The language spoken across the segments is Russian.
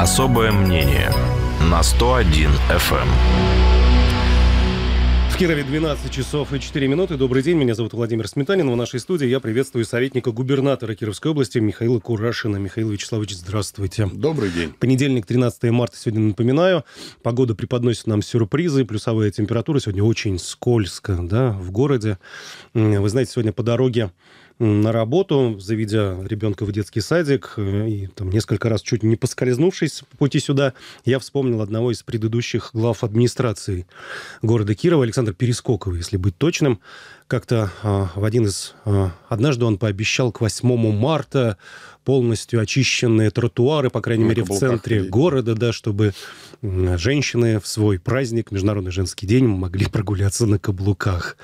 Особое мнение на 101 FM. Эм. В Кирове 12 часов и 4 минуты. Добрый день, меня зовут Владимир Сметанин. В нашей студии я приветствую советника губернатора Кировской области Михаила Курашина. Михаил Вячеславович, здравствуйте. Добрый день. Понедельник, 13 марта, сегодня напоминаю. Погода преподносит нам сюрпризы, плюсовая температура. Сегодня очень скользко да, в городе. Вы знаете, сегодня по дороге на работу, заведя ребенка в детский садик, э, и там несколько раз чуть не поскользнувшись по пути сюда, я вспомнил одного из предыдущих глав администрации города Кирова, Александра Перескокова, если быть точным, как-то а, в один из... А, однажды он пообещал к 8 марта полностью очищенные тротуары, по крайней ну, мере, в центре города, да, чтобы женщины в свой праздник, Международный женский день, могли прогуляться на каблуках.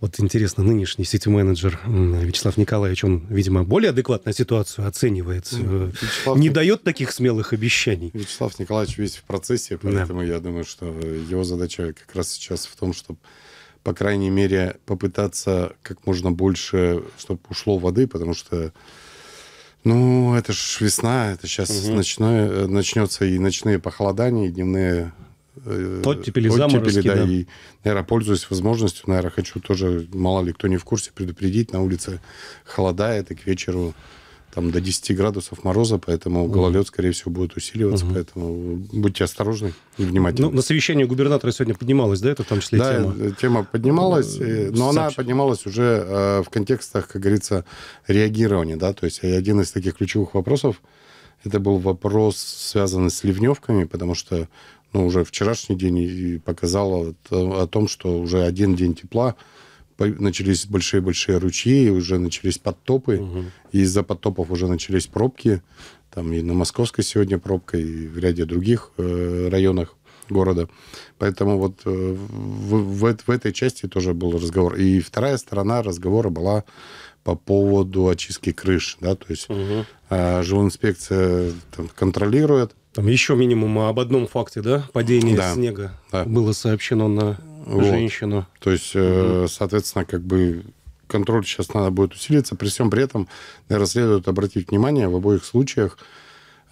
Вот интересно, нынешний сити-менеджер Вячеслав Николаевич, он, видимо, более адекватно ситуацию оценивает, ну, э, Вячеслав... не дает таких смелых обещаний. Вячеслав Николаевич весь в процессе, поэтому да. я думаю, что его задача как раз сейчас в том, чтобы по крайней мере, попытаться как можно больше, чтобы ушло воды, потому что ну, это ж весна, это сейчас угу. ночное, э, начнется и ночные похолодания, и дневные э, Оттепели, заморозки, да, да. И, наверное, пользуюсь возможностью, наверное, хочу тоже, мало ли кто не в курсе, предупредить, на улице холодает, и к вечеру там до 10 градусов мороза, поэтому гололед, скорее всего, будет усиливаться, угу. поэтому будьте осторожны и внимательны. Ну, на совещании губернатора сегодня поднималась, да, это в том числе да, тема? Э, тема поднималась, ну, но она поднималась уже э, в контекстах, как говорится, реагирования, да, то есть один из таких ключевых вопросов, это был вопрос, связанный с ливневками, потому что ну, уже вчерашний день показал о том, что уже один день тепла – начались большие-большие ручьи, уже начались подтопы, угу. и из-за подтопов уже начались пробки, там и на Московской сегодня пробка, и в ряде других э, районах города. Поэтому вот э, в, в, в этой части тоже был разговор. И вторая сторона разговора была по поводу очистки крыш, да, то есть угу. э, жилинспекция там, контролирует. Там еще минимум об одном факте, да, падения да, снега да. было сообщено на женщину. То есть, угу. соответственно, как бы контроль сейчас надо будет усилиться. При всем при этом, наверное, следует обратить внимание, в обоих случаях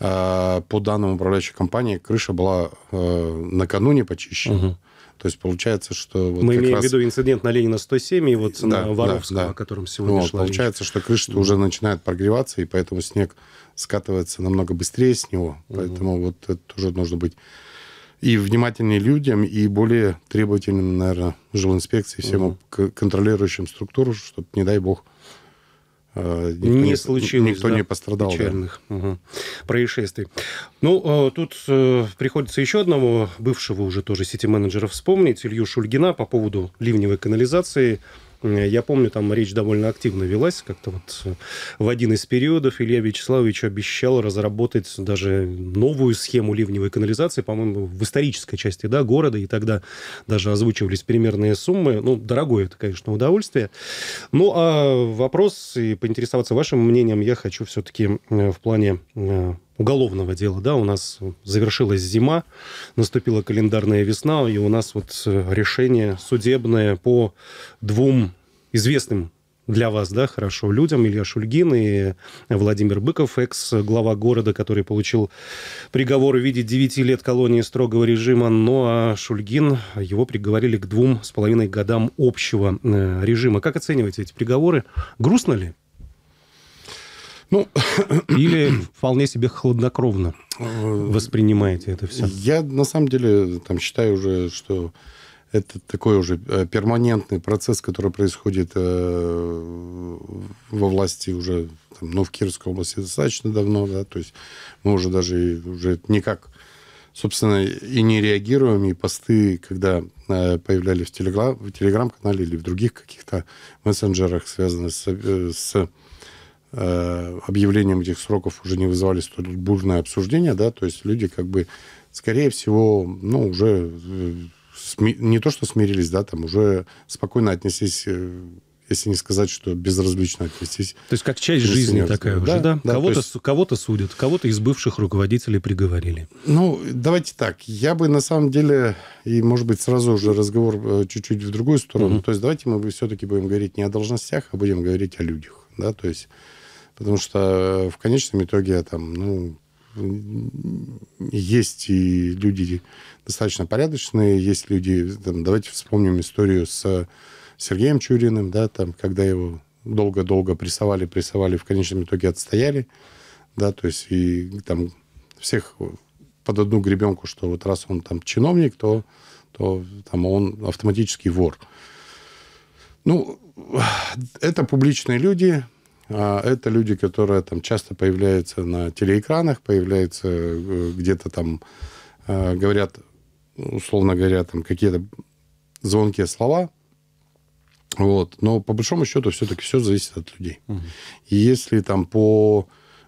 э, по данным управляющей компании крыша была э, накануне почищена. Угу. То есть получается, что... Вот Мы имеем раз... в виду инцидент на Ленина 107 и вот да, Воровского, да, да. о котором сегодня ну, шла Получается, речь. что крыша угу. уже начинает прогреваться, и поэтому снег скатывается намного быстрее с него. Угу. Поэтому вот это тоже нужно быть и внимательнее людям, и более требовательным, наверное, жилинспекции, всем угу. контролирующим структуру, чтобы, не дай бог, э, Никто не, не случилось. Никто да, не пострадал. Печальных да. угу. происшествий. Ну, э, тут э, приходится еще одного бывшего уже тоже сети-менеджера вспомнить, Илью Шульгина, по поводу ливневой канализации. Э, я помню, там речь довольно активно велась. Как-то вот э, в один из периодов Илья Вячеславович обещал разработать даже новую схему ливневой канализации, по-моему, в исторической части да, города. И тогда даже озвучивались примерные суммы. Ну, дорогое это, конечно, удовольствие. Ну, а вопрос и поинтересоваться вашим мнением я хочу все-таки э, в плане уголовного дела, да, у нас завершилась зима, наступила календарная весна, и у нас вот э, решение судебное по двум известным для вас, да, хорошо, людям, Илья Шульгин и Владимир Быков, экс-глава города, который получил приговор в виде 9 лет колонии строгого режима, ну а Шульгин, его приговорили к двум с половиной годам общего э, режима. Как оцениваете эти приговоры? Грустно ли? Ну, Или вполне себе хладнокровно э, воспринимаете это все? Я на самом деле там считаю уже, что это такой уже э, перманентный процесс, который происходит э, во власти уже, там, ну, в Кировской области достаточно давно, да, то есть мы уже даже уже никак, собственно, и не реагируем, и посты, когда э, появлялись в, телегра- в телеграм-канале или в других каких-то мессенджерах, связанных с, э, с Э, объявлением этих сроков уже не вызывали столь бурное обсуждение, да, то есть люди как бы, скорее всего, ну, уже э, не то что смирились, да, там уже спокойно отнеслись э, если не сказать, что безразлично отнестись. То есть как часть жизни такая да, уже, да? да кого-то есть... кого судят, кого-то из бывших руководителей приговорили. Ну, давайте так. Я бы на самом деле, и может быть сразу уже разговор чуть-чуть в другую сторону. Угу. То есть давайте мы все-таки будем говорить не о должностях, а будем говорить о людях. Да? То есть потому что э, в конечном итоге там, ну, есть и люди достаточно порядочные, есть люди, там, давайте вспомним историю с Сергеем Чуриным, да, там, когда его долго-долго прессовали, прессовали, в конечном итоге отстояли, да, то есть и там всех под одну гребенку, что вот раз он там чиновник, то, то там он автоматически вор. Ну, это публичные люди, а, это люди, которые там часто появляются на телеэкранах, появляются э, где-то там, э, говорят, условно говоря, там какие-то звонкие слова, вот. Но по большому счету все-таки все зависит от людей. И если там по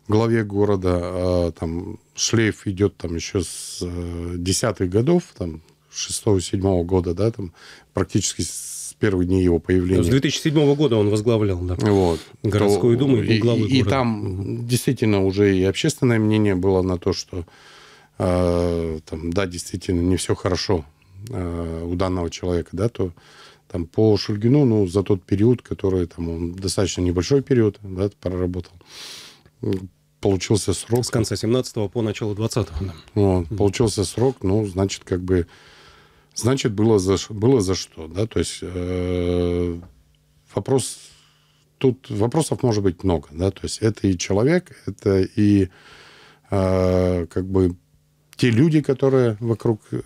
главе города а, там шлейф идет там еще с э, десятых годов, там шестого, седьмого года, да, там практически с первых дней его появления. С 2007 года он возглавлял да, вот, городскую то, думу и был главой И, и там действительно уже и общественное мнение было на то, что э, там, да, действительно, не все хорошо э, у данного человека, да, то там по Шульгину, ну, за тот период, который там, он достаточно небольшой период, да, проработал, получился срок. С конца 17 по начало 20 да. Вот, Получился срок, ну, значит, как бы значит, было за, было за что. Да? То есть э, вопрос... Тут вопросов может быть много. Да? То есть это и человек, это и э, как бы те люди, которые вокруг э,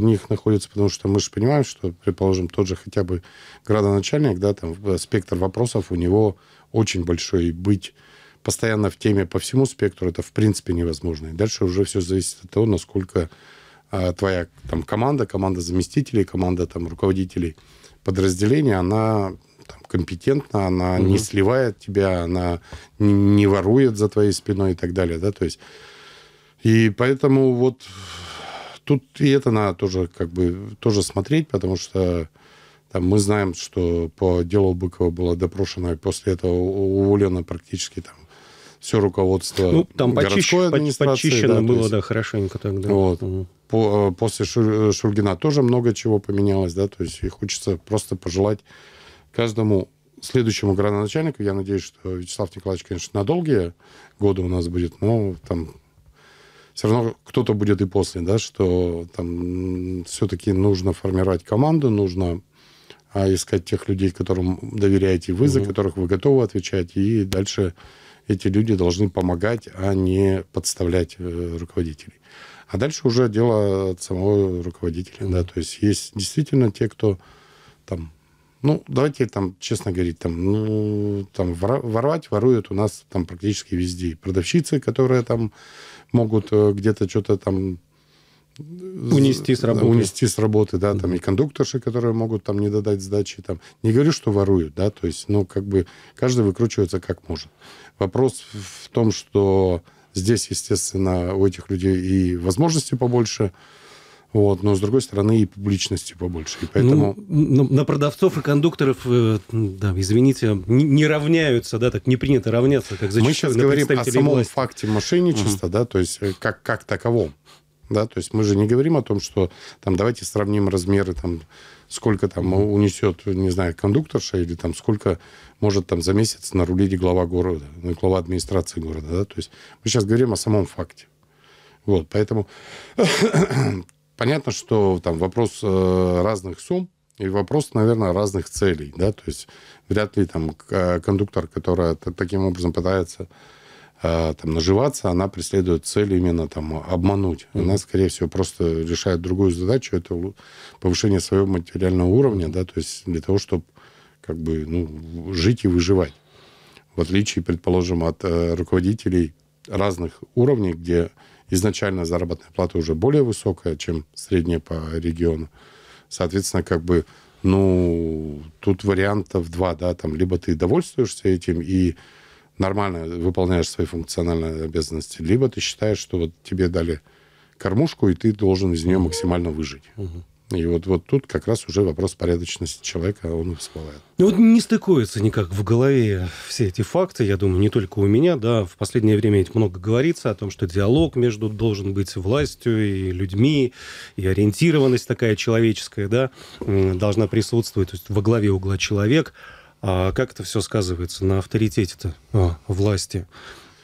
них находятся, потому что мы же понимаем, что, предположим, тот же хотя бы градоначальник, да, там э, спектр вопросов у него очень большой, и быть постоянно в теме по всему спектру это в принципе невозможно. И дальше уже все зависит от того, насколько а твоя там, команда, команда заместителей, команда там, руководителей подразделения, она там, компетентна, она угу. не сливает тебя, она не, не ворует за твоей спиной и так далее. Да? То есть, и поэтому вот тут и это надо тоже, как бы, тоже смотреть, потому что там, мы знаем, что по делу Быкова была допрошена, и после этого уволена практически там, все руководство ну, там городской почище, администрации. Почищено да, было, есть, да, хорошенько тогда. Вот. Угу. По, э, после Шульгина э, тоже много чего поменялось, да, то есть и хочется просто пожелать каждому следующему градоначальнику, я надеюсь, что Вячеслав Николаевич, конечно, на долгие годы у нас будет, но там все равно кто-то будет и после, да, что там все-таки нужно формировать команду, нужно а, искать тех людей, которым доверяете вы, угу. за которых вы готовы отвечать, и дальше эти люди должны помогать, а не подставлять э, руководителей. А дальше уже дело от самого руководителя, да, то есть есть действительно те, кто там, ну, давайте там, честно говорить, там, ну, там воровать воруют у нас там практически везде. Продавщицы, которые там могут э, где-то что-то там э, унести с работы. Унести с работы, да, там и кондукторши, которые могут там не додать сдачи, там. Не говорю, что воруют, да, то есть, ну, как бы каждый выкручивается как может. Вопрос в том, что здесь, естественно, у этих людей и возможности побольше, вот, но с другой стороны и публичности побольше. И поэтому... ну, на, продавцов и кондукторов, э, да, извините, не, равняются, да, так не принято равняться, как зачастую Мы сейчас говорим о самом власти. факте мошенничества, угу. да, то есть э, как, как таковом. Да, то есть мы же не говорим о том, что там давайте сравним размеры там сколько там унесет, не знаю, кондукторша, или там сколько может там за месяц нарулить глава города, ну, глава администрации города, да, то есть мы сейчас говорим о самом факте. Вот, поэтому понятно, что там вопрос э, разных сумм, и вопрос, наверное, разных целей, да, то есть вряд ли там э, кондуктор, который таким образом пытается Э, там, наживаться, она преследует цель именно там, обмануть. Она, скорее всего, просто решает другую задачу, это повышение своего материального уровня, да, то есть для того, чтобы как бы, ну, жить и выживать. В отличие, предположим, от э, руководителей разных уровней, где изначально заработная плата уже более высокая, чем средняя по региону. Соответственно, как бы, ну, тут вариантов два, да, там, либо ты довольствуешься этим и нормально выполняешь свои функциональные обязанности, либо ты считаешь, что вот тебе дали кормушку, и ты должен из нее максимально выжить. И вот, вот тут как раз уже вопрос порядочности человека, он всплывает. Ну вот не стыкуется никак в голове все эти факты, я думаю, не только у меня, да, в последнее время ведь много говорится о том, что диалог между должен быть властью и людьми, и ориентированность такая человеческая, да, должна присутствовать, то есть во главе угла человек – а как это все сказывается на авторитете-то а, власти?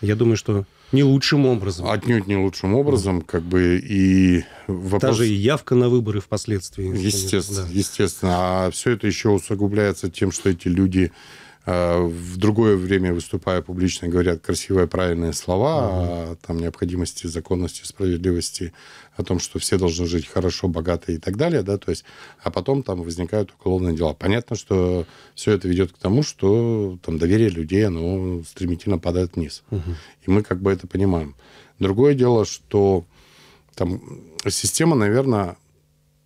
Я думаю, что не лучшим образом. Отнюдь не лучшим образом, да. Ну. как бы и вопрос... Даже и явка на выборы впоследствии. Естественно, да. естественно. А все это еще усугубляется тем, что эти люди а, в другое время, выступая публично, говорят красивые, правильные слова угу. о там, необходимости законности, справедливости, о том, что все должны жить хорошо, богато и так далее, да, то есть, а потом там возникают уголовные дела. Понятно, что все это ведет к тому, что там доверие людей, оно стремительно падает вниз. Угу. И мы как бы это понимаем. Другое дело, что там система, наверное,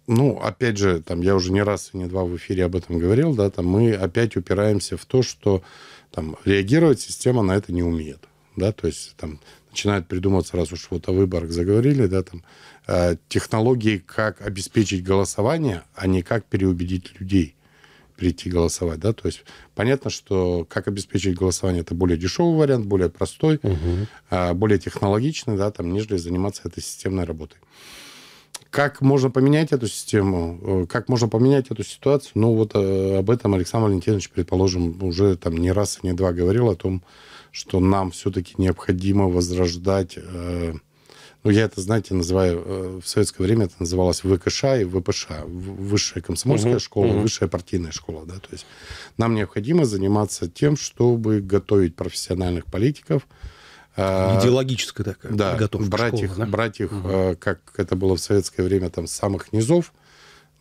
ну, опять же, там я уже не раз и не два в эфире об этом говорил, да, там мы опять упираемся в то, что там реагировать система на это не умеет, да, то есть там начинают придумываться, раз уж вот о выборах заговорили, да, там, э, технологии, как обеспечить голосование, а не как переубедить людей прийти голосовать, да, то есть понятно, что как обеспечить голосование, это более дешевый вариант, более простой, угу. более технологичный, да, там, нежели заниматься этой системной работой. Как можно поменять эту систему, э, как можно поменять эту ситуацию? Ну, вот э, об этом Александр Валентинович, предположим, уже там не раз и не два говорил о том, что нам все-таки необходимо возрождать... Э, ну, я это, знаете, называю... Э, в советское время это называлось ВКШ и ВПШ. Высшая комсомольская uh школа, uh высшая партийная школа. Да? То есть нам необходимо заниматься тем, чтобы готовить профессиональных политиков, э, идеологическая такая да, подготовка брать школы, их, да? брать их, угу. как это было в советское время, там, с самых низов,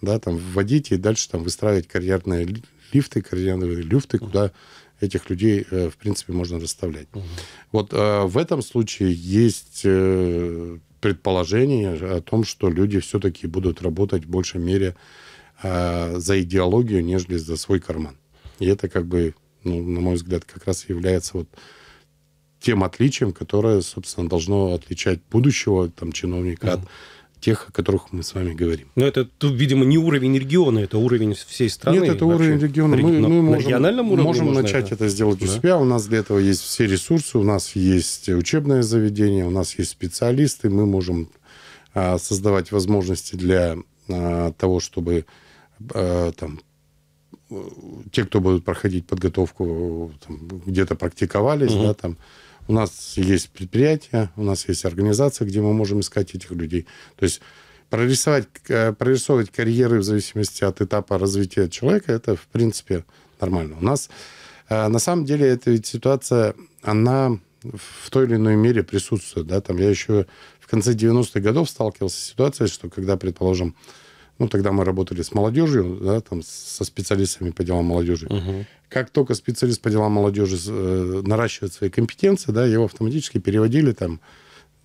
да, там, вводить и дальше там выстраивать карьерные лифты, карьерные люфты, угу. куда этих людей, э, в принципе, можно расставлять. Угу. Вот э, в этом случае есть э, предположение о том, что люди все-таки будут работать в большей мере за идеологию, нежели за свой карман. И это, как бы, ну, на мой взгляд, как раз является вот тем отличием, которое, собственно, должно отличать будущего там, чиновника угу. от тех, о которых мы с вами говорим. Но это, видимо, не уровень региона, это уровень всей страны. Нет, это вообще. уровень региона. Мы, мы можем, на региональном уровне можем начать это, это сделать да. у себя. У нас для этого есть все ресурсы, у нас есть учебное заведение, у нас есть специалисты, мы можем а, создавать возможности для а, того, чтобы а, там те, кто будут проходить подготовку, где-то практиковались, угу. да, там у нас есть предприятия, у нас есть организации, где мы можем искать этих людей. То есть прорисовать, э, прорисовывать карьеры в зависимости от этапа развития человека, это, в принципе, нормально. У нас, э, на самом деле, эта ведь ситуация, она в той или иной мере присутствует. Да? Там я еще в конце 90-х годов сталкивался с ситуацией, что когда, предположим, ну, тогда мы работали с молодежью, да, там, со специалистами по делам молодежи. Угу. Как только специалист по делам молодежи э, наращивает свои компетенции, да, его автоматически переводили там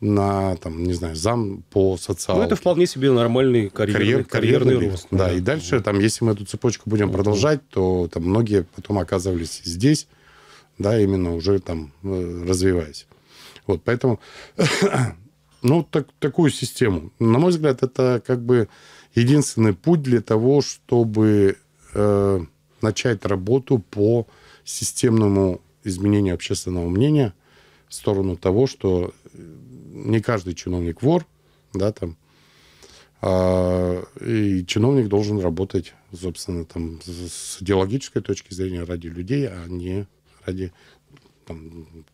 на, там, не знаю, зам по социалу. Ну, это вполне себе нормальный карьерный, Карьер, карьерный, карьерный рост. Да, да, и дальше, там, если мы эту цепочку будем uh-huh. продолжать, то там многие потом оказывались здесь, да, именно уже там э, развиваясь. Вот, поэтому, ну, так, такую систему. На мой взгляд, это как бы единственный путь для того, чтобы э, начать работу по системному изменению общественного мнения в сторону того, что э, не каждый чиновник вор, да, там, а, и чиновник должен работать, собственно, там, с идеологической точки зрения ради людей, а не ради там,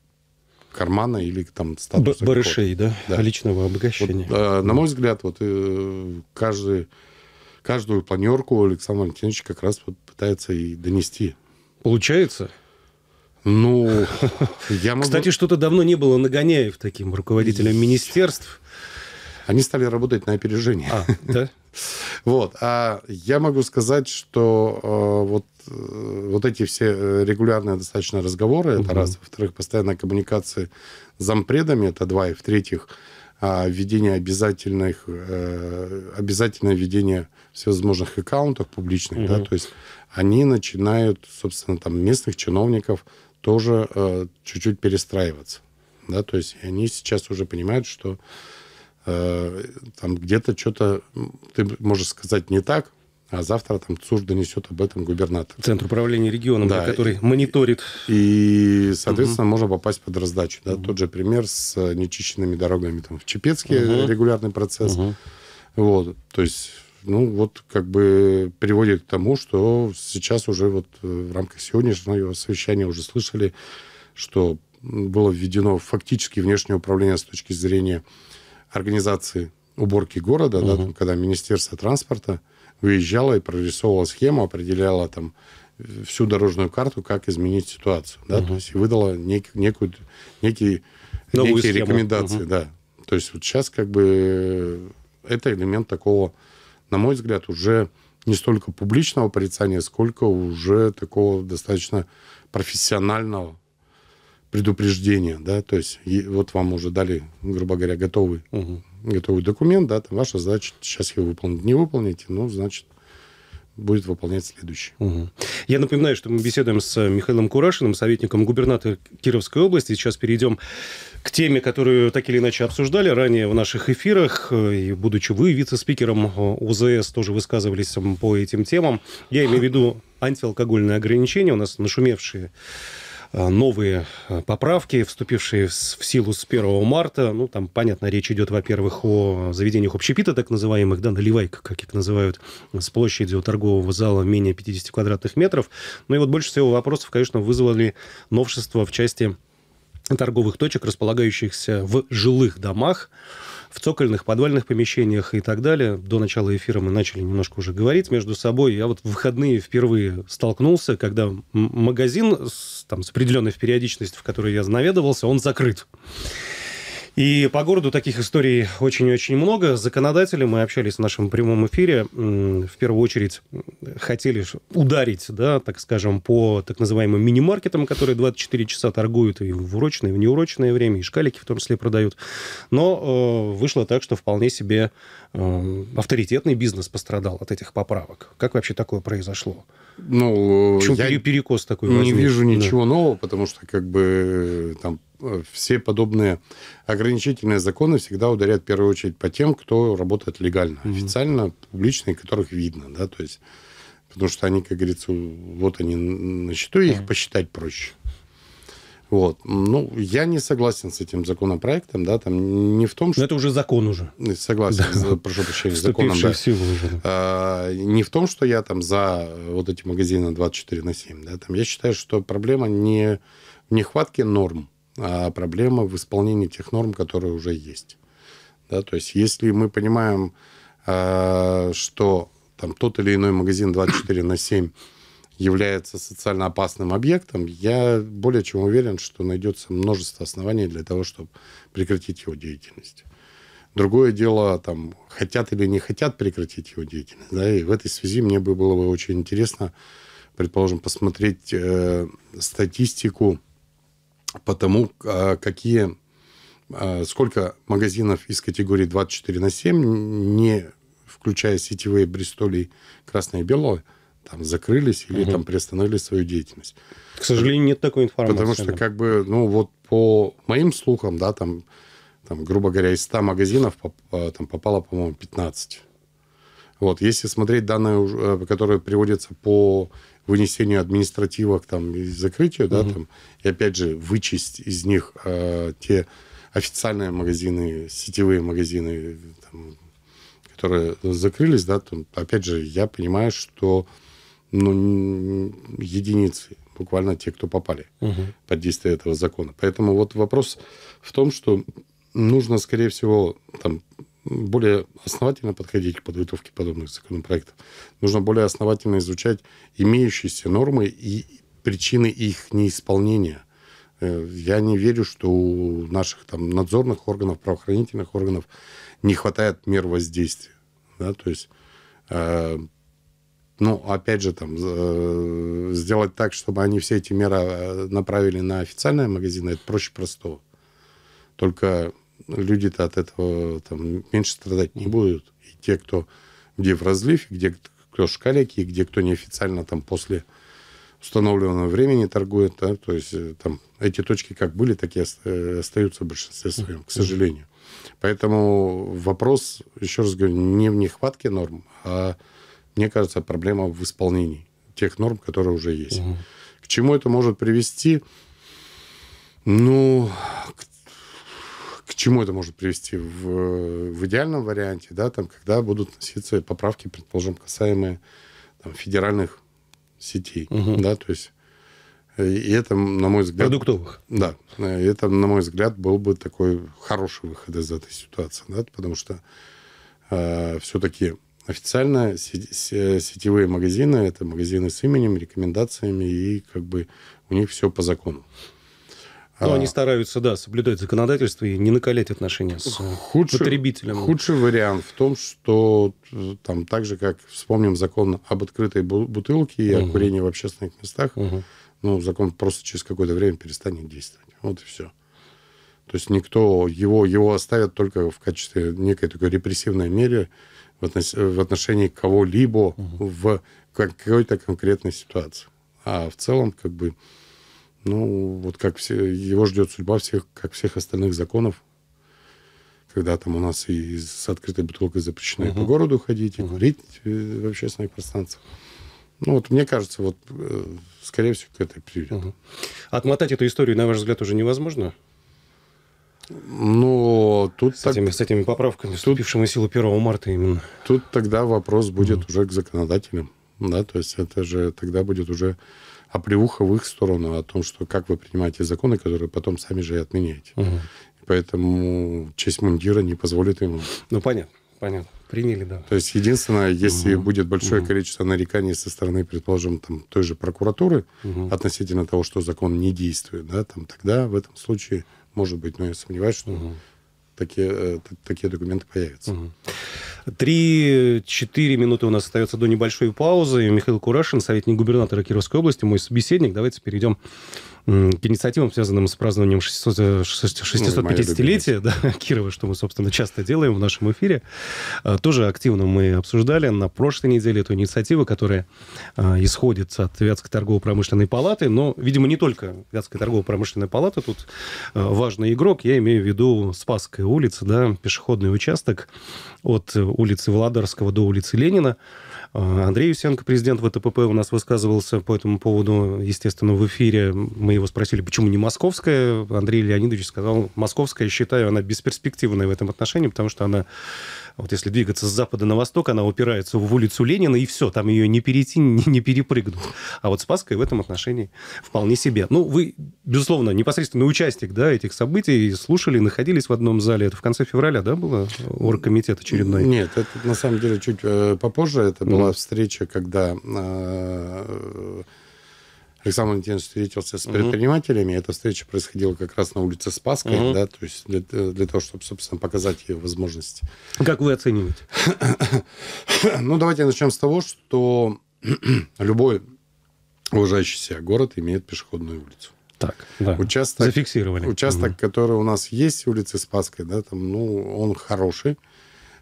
кармана или там статуса. Барышей, да? да? Личного обогащения. Вот, э, на мой взгляд, вот э, каждый каждую планерку Александр Валентинович как раз вот пытается и донести. Получается? Ну, я могу... Кстати, что-то давно не было Нагоняев таким руководителем министерств. Они стали работать на опережение. А, да? Вот. А я могу сказать, что э, вот, э, вот эти все э, регулярные достаточно разговоры, угу. это раз. Во-вторых, постоянная коммуникация с зампредами, это два. И в-третьих, а, введение обязательных, э, обязательное введение всевозможных аккаунтов публичных, угу. да, то есть они начинают, собственно, там местных чиновников тоже э, чуть-чуть перестраиваться, да, то есть они сейчас уже понимают, что э, там где-то что-то ты можешь сказать не так, а завтра там ЦУЖ донесет об этом губернатор. Центр управления регионом, да. который мониторит. И, соответственно, угу. можно попасть под раздачу. Да? Угу. Тот же пример с э, нечищенными дорогами. Там в Чепецке угу. регулярный процесс. Угу. Вот, то есть ну, вот как бы приводит к тому, что сейчас уже вот э, в рамках сегодняшнего совещания уже слышали, что было введено фактически внешнее управление с точки зрения организации уборки города, угу. да, там, когда Министерство транспорта выезжала и прорисовывала схему, определяла там э, всю дорожную карту, как изменить ситуацию. Да? Угу. То есть выдала нек, некую, некие некие схему. рекомендации. Угу. Да. То есть вот сейчас как бы это элемент такого, на мой взгляд, уже не столько публичного порицания, сколько уже такого достаточно профессионального предупреждения, да, то есть вот вам уже дали, грубо говоря, готовый угу готовый документ, да, там ваша задача сейчас его выполнить. Не выполните, ну, значит, будет выполнять следующий. Угу. Я напоминаю, что мы беседуем с Михаилом Курашиным, советником губернатора Кировской области. Сейчас перейдем к теме, которую так или иначе обсуждали ранее в наших эфирах. И будучи вы вице-спикером э, УЗС тоже высказывались по этим темам. Я имею в виду антиалкогольные ограничения, у нас нашумевшие Э, новые э, поправки, вступившие в силу с 1 марта. Ну, там, понятно, речь идет, во-первых, о заведениях общепита, так называемых, да, наливайка, как их называют, с площадью торгового зала менее 50 квадратных метров. Ну и вот больше всего вопросов, конечно, вызвали новшества в части торговых точек, располагающихся в жилых домах, в цокольных, подвальных помещениях и так далее. До начала эфира мы начали немножко уже говорить между собой. Я вот в выходные впервые столкнулся, когда магазин с, там, с определенной периодичностью, в которой я наведывался, он закрыт. И по городу таких историй очень-очень много. Законодатели, мы общались в нашем прямом эфире. В первую очередь хотели ударить, да, так скажем, по так называемым мини-маркетам, которые 24 часа торгуют и в урочное, и в неурочное время, и шкалики в том числе продают. Но э, вышло так, что вполне себе э, авторитетный бизнес пострадал от этих поправок. Как вообще такое произошло? Ну, Почему я перекос такой возник? Не вижу ничего да. нового, потому что как бы там э, все подобные ограничительные законы всегда ударяют в первую очередь по тем, кто работает легально, mm-hmm. официально, публично, и которых видно, да, то есть, потому что они, как говорится, вот они на счету, их mm-hmm. посчитать проще. Вот. Ну, я не согласен с этим законопроектом, да, там не в том, что... Но это уже закон уже. Э, согласен, да. прошу прощения, законом, да. уже. А, не в том, что я там за вот эти магазины 24 на 7, да, там я считаю, что проблема не в нехватке норм, а проблема в исполнении тех норм, которые уже есть. Да, то есть если мы понимаем, а, что там тот или иной магазин 24 на 7 является социально опасным объектом, я более чем уверен, что найдется множество оснований для того, чтобы прекратить его деятельность. Другое дело, там, хотят или не хотят прекратить его деятельность. Да, и в этой связи мне бы было бы очень интересно, предположим, посмотреть э, статистику по тому, э, какие, э, сколько магазинов из категории 24 на 7, не включая сетевые Бристолей, красное и белое, там закрылись или угу. там приостановили свою деятельность. К сожалению, нет такой информации. Потому что, да. как бы, ну, вот по моим слухам, да, там, там грубо говоря, из 100 магазинов э, там попало, по-моему, 15. Вот, если смотреть данные, э, которые приводятся по вынесению административок там, и закрытию, угу. да, там, и опять же вычесть из них э, те официальные магазины, сетевые магазины, там, которые закрылись, да, там, опять же, я понимаю, что ну, единицы, буквально те, кто попали угу. под действие этого закона. Поэтому вот вопрос в том, что нужно, скорее всего, там, более основательно подходить к подготовке подобных законопроектов. Нужно более основательно изучать имеющиеся нормы и причины их неисполнения. Э, я не верю, что у наших там, надзорных органов, правоохранительных органов не хватает мер воздействия. Да? То есть э, ну, опять же, там, э, сделать так, чтобы они все эти меры э, направили на официальные магазины, это проще простого. Только люди-то от этого там, меньше страдать не будут. И те, кто где в разлив, где кто шкаляки, где кто неофициально там после установленного времени торгует, да, то есть э, там эти точки как были, так и остаются в большинстве своем, к сожалению. Поэтому вопрос, еще раз говорю, не в нехватке норм, а мне кажется, проблема в исполнении тех норм, которые уже есть. Угу. К чему это может привести? Ну, к, к чему это может привести в, в идеальном варианте, да, там, когда будут носиться поправки, предположим, касаемые там, федеральных сетей, угу. да, то есть э, и это, на мой взгляд... Продуктовых. Да. Э, и Это, на мой взгляд, был бы такой хороший выход из этой ситуации. Да? Потому что э, все-таки Официально сетевые магазины – это магазины с именем, рекомендациями, и как бы у них все по закону. Но а, они стараются, да, соблюдать законодательство и не накалять отношения с худший, потребителем. Худший вариант в том, что э, там так же, как вспомним закон об открытой бутылке и угу. о курении в общественных местах, угу. ну, закон просто через какое-то время перестанет действовать. Вот и все. То есть никто его, его оставят только в качестве некой такой репрессивной меры, в отношении кого-либо в какой-то конкретной ситуации. А в целом, как бы, ну, вот как все, его ждет судьба всех, как всех остальных законов, когда там у нас и с открытой бутылкой запрещено угу. по городу ходить, и угу. курить э, в общественных пространствах. Ну, вот мне кажется, вот, э, скорее всего, к этой приведет. Угу. Отмотать эту историю, на ваш взгляд, уже невозможно? Ну, тут... С, так... этими, с этими поправками, вступившими в силу 1 марта именно. Тут тогда вопрос будет mm. уже к законодателям. Да, то есть это же тогда будет уже оплеуха в их сторону о том, что как вы принимаете законы, которые потом сами же и отменяете. Угу. Mm. Поэтому честь мундира не позволит ему. Ну, понятно, понятно. Приняли, да. То есть единственное, если угу. будет большое угу. количество нареканий со стороны, предположим, там, той же прокуратуры угу. относительно того, что закон не действует, да, там, тогда в этом случае может быть, но я сомневаюсь, что угу. такие, э, такие документы появятся. Три-четыре 4 минуты у нас остается до небольшой паузы. Михаил Курашин, советник губернатора Кировской области, мой собеседник. Давайте перейдем к инициативам, связанным с празднованием 650-летия э, ну, да, Кирова, что мы, собственно, часто делаем в нашем эфире, э, тоже активно мы обсуждали на прошлой неделе эту инициативу, которая э, исходит от Вятской торгово-промышленной палаты, но, видимо, не только Вятская торгово-промышленная палата, тут важный игрок, я имею в виду Спасская улица, да, пешеходный участок от улицы Владарского до улицы Ленина, а, Андрей Юсенко, президент ВТПП, у нас высказывался по этому поводу, естественно, в эфире. Мы его спросили, почему не московская. Андрей Леонидович сказал, московская, считаю, она бесперспективная в этом отношении, потому что она а вот если двигаться с запада на восток, она упирается в улицу Ленина, и все, там ее не перейти, не, не перепрыгнуть. А вот Спасская в этом отношении вполне себе. Ну, вы, безусловно, непосредственно участник да, этих событий слушали, находились в одном зале. Это в конце февраля, да, было оргкомитет очередной? Нет, это на самом деле чуть э, попозже. Это была mm. встреча, когда э, Александр Валентинович встретился с предпринимателями. Угу. Эта встреча происходила как раз на улице Спаской, угу. да, то есть для, для того, чтобы, собственно, показать ее возможности. Как вы оцениваете? ну, давайте начнем с того, что любой уважающий себя город имеет пешеходную улицу. Так, да. Участок, Зафиксировали. Участок, угу. который у нас есть, улицы Спасской, да, там, ну, он хороший.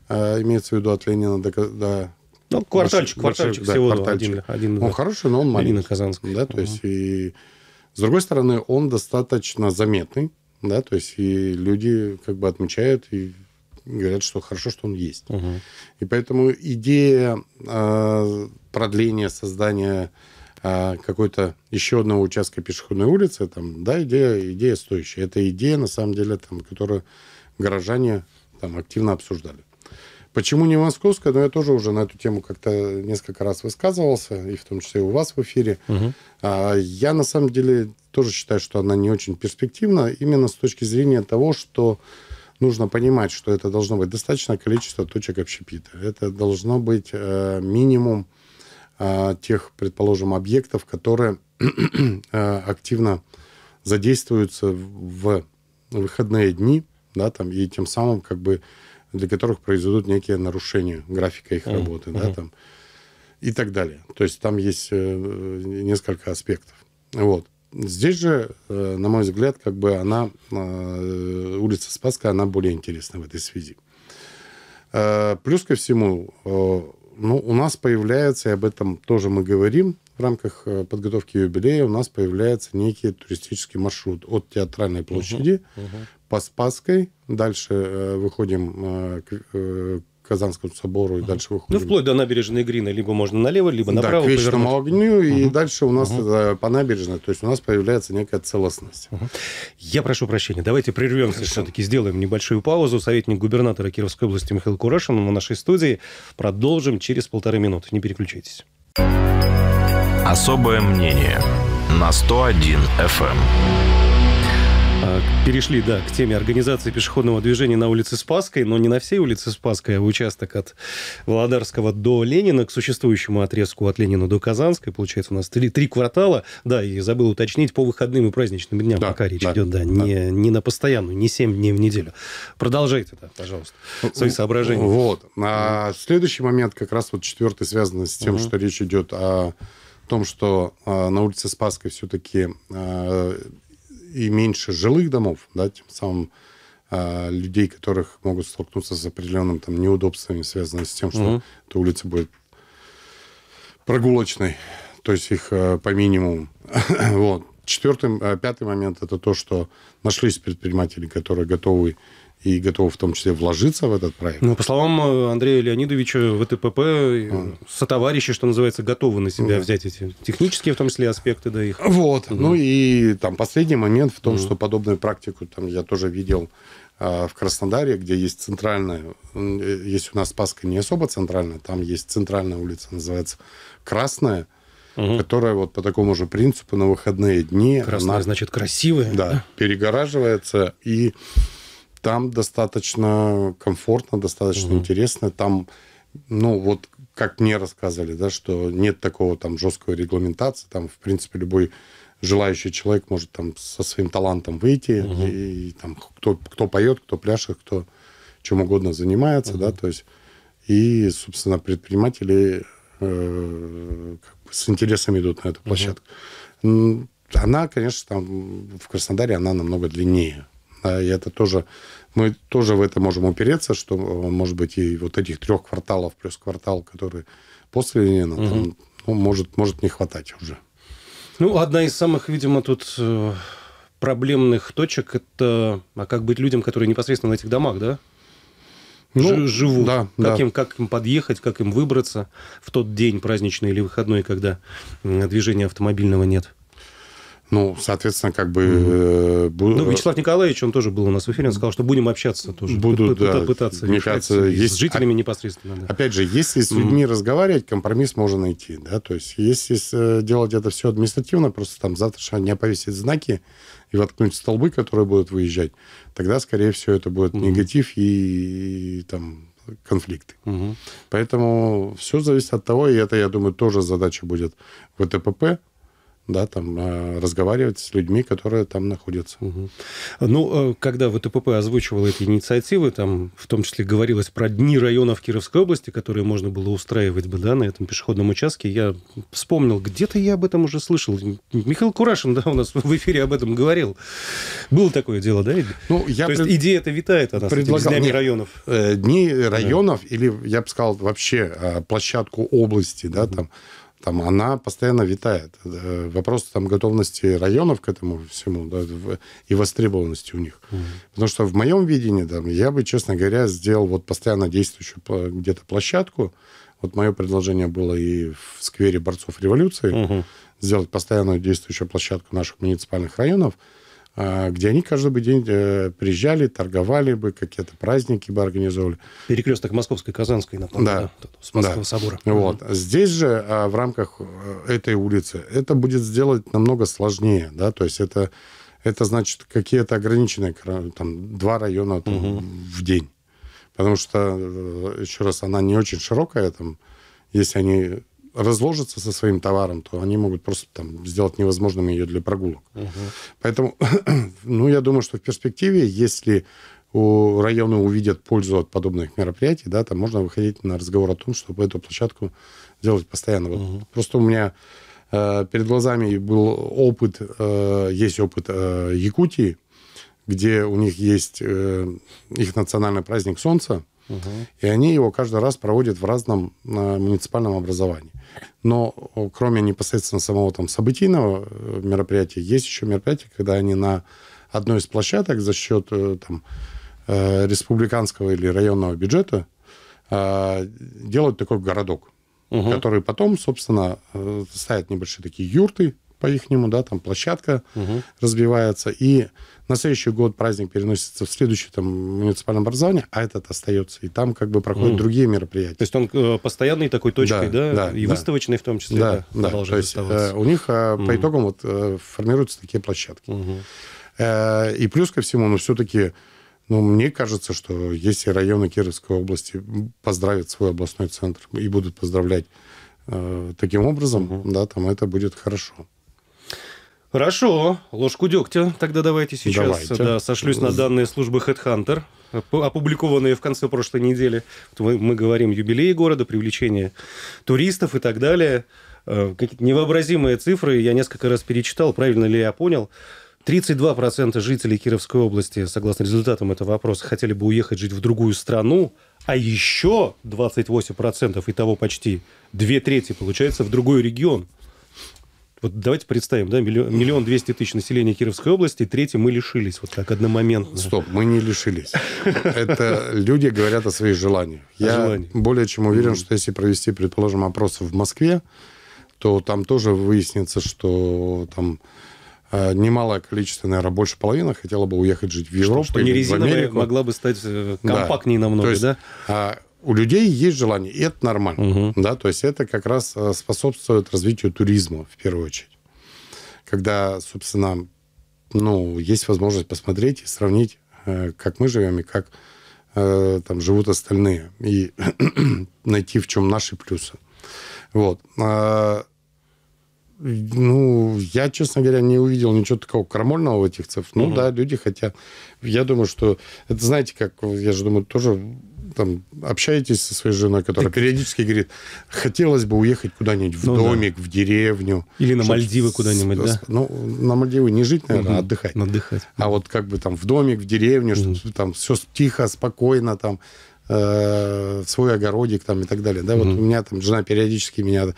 Э, имеется в виду от Ленина до, до ну, квартальчик, квартальчик всего квартальчик. Один, один, Он да. хороший, но он маленький. Один Казанский. Да, то есть, и с другой стороны, он достаточно заметный, да, то есть, и люди как бы отмечают и говорят, что хорошо, что он есть. Угу. И поэтому идея э, продления создания э, какой-то еще одного участка пешеходной улицы, там, да, идея, идея стоящая. Это идея, на самом деле, там, которую горожане там, активно обсуждали. Почему не московская? Но ну, я тоже уже на эту тему как-то несколько раз высказывался, и в том числе и у вас в эфире. Угу. А, я на самом деле тоже считаю, что она не очень перспективна, именно с точки зрения того, что нужно понимать, что это должно быть достаточное количество точек общепита. Это должно быть э, минимум э, тех, предположим, объектов, которые э, активно задействуются в выходные дни, да, там, и тем самым как бы для которых произойдут некие нарушения графика их работы, mm-hmm. да, там, и так далее. То есть там есть э, несколько аспектов. Вот. Здесь же, э, на мой взгляд, как бы она, э, улица Спаска, она более интересна в этой связи. Плюс ко всему, ну, у нас появляется, и об этом тоже мы говорим, в рамках э, подготовки юбилея у нас появляется некий туристический маршрут от Театральной площади угу, угу. по Спасской, дальше э, выходим э, к, э, к Казанскому собору угу. и дальше выходим. Ну, вплоть до набережной Грина, либо можно налево, либо направо. Да, к вечному повернуть. огню, угу. и дальше у нас угу. Это, по набережной, то есть у нас появляется некая целостность. Угу. Я прошу прощения, давайте прервемся, Хорошо. все-таки сделаем небольшую паузу. Советник губернатора Кировской области Михаил Курашин на нашей студии. Продолжим через полторы минуты, не переключайтесь. Особое мнение на 101 FM. Эм. А, перешли, да, к теме организации пешеходного движения на улице Спасской, но не на всей улице Спасской, а участок от Володарского до Ленина, к существующему отрезку от Ленина до Казанской. Получается, у нас три, три квартала. Да, и забыл уточнить, по выходным и праздничным дням да, пока речь да, идет, да, да. Не, не на постоянную, не семь дней в неделю. Продолжайте, да, пожалуйста, свои соображения. Вот. А, следующий момент как раз вот четвертый связан с тем, угу. что речь идет о том, что э, на улице Спасской все-таки э, а, и меньше жилых домов, да, тем самым э, людей, которых могут столкнуться с определенным там неудобствами, связанными с тем, что угу. эта улица будет прогулочной, то есть их э, по минимуму. вот. Четвертый, э, пятый момент это то, что нашлись предприниматели, которые готовы и готовы в том числе вложиться в этот проект. Ну, по словам э, Андрея Леонидовича, ВТПП, mm. сотоварищи, что называется, готовы на себя mm. взять эти технические, в том числе, аспекты, до их. Вот. Mm. Ну и там последний момент в том, mm. что подобную практику там я тоже видел а, в Краснодаре, где есть центральная, э, есть у нас Спаска не особо центральная, там есть центральная улица, называется Красная, угу. которая вот по такому же принципу на выходные дни... Красная, она, значит, красивая. Да, да, перегораживается, и там достаточно комфортно, достаточно угу. интересно. Там, ну, вот как мне рассказывали, да, что нет такого там жесткой регламентации. Там, в принципе, любой желающий человек может там со своим талантом выйти. Угу. И, и там кто, кто поет, кто пляшет, кто чем угодно занимается, угу. да, то есть... И, собственно, предприниматели э, как бы с интересом идут на эту площадку. Угу. Она, конечно, там в Краснодаре она намного длиннее. Да, и это тоже, мы тоже в это можем упереться, что, э, может быть, и вот этих трех кварталов плюс квартал, который после Ленина, угу. там, ну, может, может не хватать уже. Ну, одна из самых, видимо, тут э, проблемных точек – это а как быть людям, которые непосредственно на этих домах, да? Ну, живут. Да, как, да. Им, как им подъехать, как им выбраться в тот день праздничный или выходной, когда движения автомобильного нет? Ну, соответственно, как бы... Mm-hmm. Э, Ну, Вячеслав Николаевич, он тоже был у нас в эфире, он сказал, что будем общаться тоже. Буду, да, пытаться мне кажется, есть... с а жителями непосредственно. Да. Опять же, если с людьми mm-hmm. разговаривать, компромисс можно найти, да, то есть если э, делать это все административно, просто там завтрашнего дня повесить знаки и воткнуть столбы, которые будут выезжать, тогда, скорее всего, это будет mm-hmm. негатив и, и там конфликты. Угу. Поэтому все зависит от того, и это, я думаю, тоже задача будет ВТПП, да, там, э, разговаривать с людьми, которые там находятся. Ну, э, когда ВТПП озвучивала эти инициативы, там в том числе говорилось про дни районов Кировской области, которые можно было устраивать бы, да, на этом пешеходном участке, я вспомнил, где-то я об этом уже слышал. Михаил Курашин, да, у нас в эфире об этом говорил. Было такое дело, да? Ну, я То пред... есть идея это витает от нас, предлагал... днями Нет, районов. Э, дни районов, да. или, я бы сказал, вообще э, площадку области, да, угу. там, там она постоянно витает. Э, вопрос там готовности районов к этому всему да, и востребованности у них. Mm-hmm. Потому что в моем видении там, я бы, честно говоря, сделал вот постоянно действующую где-то площадку. Вот мое предложение было и в сквере борцов революции mm-hmm. сделать постоянную действующую площадку наших муниципальных районов – а, где они каждый день э, приезжали, торговали бы, какие-то праздники бы организовывали. Перекресток Московской, Казанской, напомню, да. да с Московского да. собора. Вот. Mm-hmm. Здесь же а, в рамках э, этой улицы это будет сделать намного сложнее, да, то есть это, это значит какие-то ограниченные, там, два района там, Mm-hmm. в день. Потому что, э, еще раз, она не очень широкая, там, если они разложится со своим товаром, то они могут просто там сделать невозможным ее для прогулок. Угу. Поэтому, ну, я думаю, что в перспективе, если у района увидят пользу от подобных мероприятий, да, там можно выходить на разговор о том, чтобы эту площадку делать постоянно. Вот Просто у меня э, перед глазами был опыт, э, есть опыт э, Якутии, где у них есть э, их национальный праздник солнца, угу. и они его каждый раз проводят в разном э, муниципальном образовании. Но э, кроме непосредственно самого там событийного э, мероприятия, есть еще мероприятия, когда они на одной из площадок за счет э, там, республиканского или районного бюджета делают такой городок, угу. который потом, собственно, ставят небольшие такие юрты, по-ихнему, да, там площадка угу. разбивается, и на следующий год праздник переносится в следующее там муниципальное образование, а этот остается. И там как бы проходят mm. другие мероприятия. То есть он э, постоянной такой точкой, да? да, да и да. выставочной в том числе? Да, да. да. То есть э, у них э, mm. по итогам вот э, формируются такие площадки. mm Э, и плюс ко всему, ну, все-таки, ну, мне кажется, что если районы Кировской области поздравят свой областной центр и будут поздравлять э, таким образом, mm да, там это будет хорошо. Хорошо, ложку дегтя тогда давайте сейчас. Давайте. Да, сошлюсь на данные службы Headhunter, опубликованные в конце прошлой недели. Мы, говорим юбилей города, привлечение туристов и так далее. Э, какие-то невообразимые цифры. Я несколько раз перечитал, правильно ли я понял. 32% жителей Кировской области, согласно результатам этого опроса, хотели бы уехать жить в другую страну, а еще 28% и того почти две трети, получается, в другой регион. Вот давайте представим, да, миллион двести тысяч населения Кировской области, третий мы лишились, вот так одномоментно. Стоп, мы не лишились. Это люди говорят о своих желаниях. Я более чем уверен, что если провести, предположим, опросы в Москве, то там тоже выяснится, что там э, немалое количество, наверное, больше половины хотела бы уехать жить в Европу. Что, не резиновая в Америку. могла бы стать компактнее э, намного, да? у людей есть желание, и это нормально. Угу. Да, то есть это как раз э, способствует развитию туризма в первую очередь. Когда, собственно, ну, есть возможность посмотреть и сравнить, э, как мы живем и как э, там живут остальные, и найти, в чем наши плюсы. Вот. А, ну, я, честно говоря, не увидел ничего такого крамольного в этих цифрах. Ну, угу. да, люди хотят. Я думаю, что это, знаете, как, я же думаю, тоже там общаетесь со своей женой, которая так... периодически говорит, хотелось бы уехать куда-нибудь в ну, домик, да. в деревню. Или на Мальдивы куда-нибудь, с... да? Ну, на Мальдивы не жить, наверное, угу. а отдыхать. Отдыхать. А вот как бы там в домик, в деревню, угу. чтобы там все тихо, спокойно, там э, свой огородик там и так далее. Да, угу. вот у меня там жена периодически меня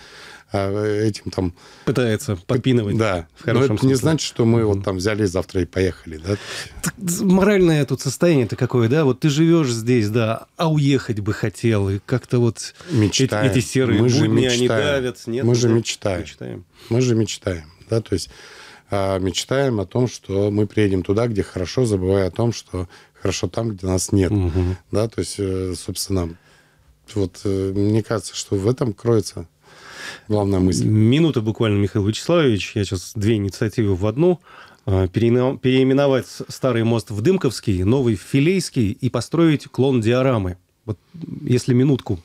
а, этим там... Пытается подпинывать. Да. В Но это смысле. не значит, что мы вот там взяли завтра и поехали, да? Так, моральное тут состояние-то какое, да? Вот ты живешь здесь, да, а уехать бы хотел, и как-то вот... Мечтаем. Эти, серые мы будни, же мечтаем. они давят. Нет, мы же ну, мечтаем. мечтаем. Мы же мечтаем, да, то есть а, мечтаем о том, что мы приедем туда, где хорошо, забывая о том, что хорошо там, где нас нет. Угу. Да, то есть, э, собственно, вот э, мне кажется, что в этом кроется Главная мысль. Минута буквально, Михаил Вячеславович. Я сейчас две инициативы в одну. А, переименовать старый мост в Дымковский, новый в Филейский и построить клон диорамы. Вот если минутку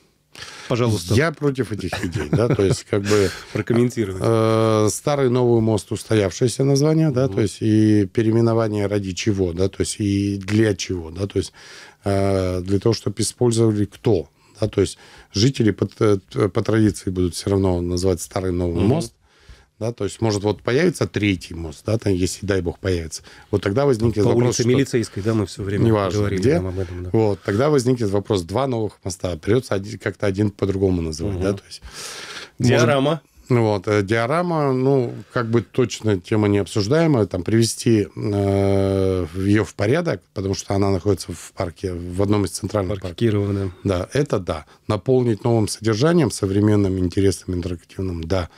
Пожалуйста. Я против этих идей, да, то есть как бы... Прокомментировать. А, э, старый новый мост устоявшееся название, да, то есть и переименование ради чего, да, то есть и для чего, да, то есть а, для того, чтобы использовали кто, да? То есть жители по, э, по традиции будут все равно называть старый новый mm-hmm. мост. Да, то есть, может, вот появится третий мост, да, там, если, дай бог, появится. Вот тогда возникнет По вопрос... По улице что... милицейской, да, мы все время неважно, говорили где. об этом. Да. Вот, тогда возникнет вопрос, два новых моста, придется один, как-то один по-другому называть, угу. да, то есть... Диорама. Ну вот. Э, диорама, ну, как бы точно тема не обсуждаемая, там привести э, ее в порядок, потому что она находится в парке, в одном из центральных парков. Кирова, да. Да, это да. Наполнить новым содержанием, современным, интересным, интерактивным, да.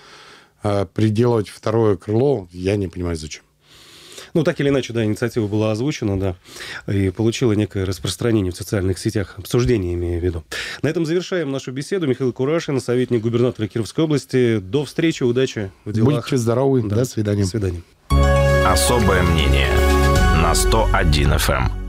Э, приделывать второе крыло, я не понимаю, зачем. Ну, так или иначе, да, инициатива была озвучена, да, и получила некое распространение в социальных сетях, обсуждение имею в виду. На этом завершаем нашу беседу. Михаил Курашин, советник губернатора Кировской области. До встречи, удачи в делах. Будьте здоровы, да. до свидания. До свидания. Особое мнение на 101 FM.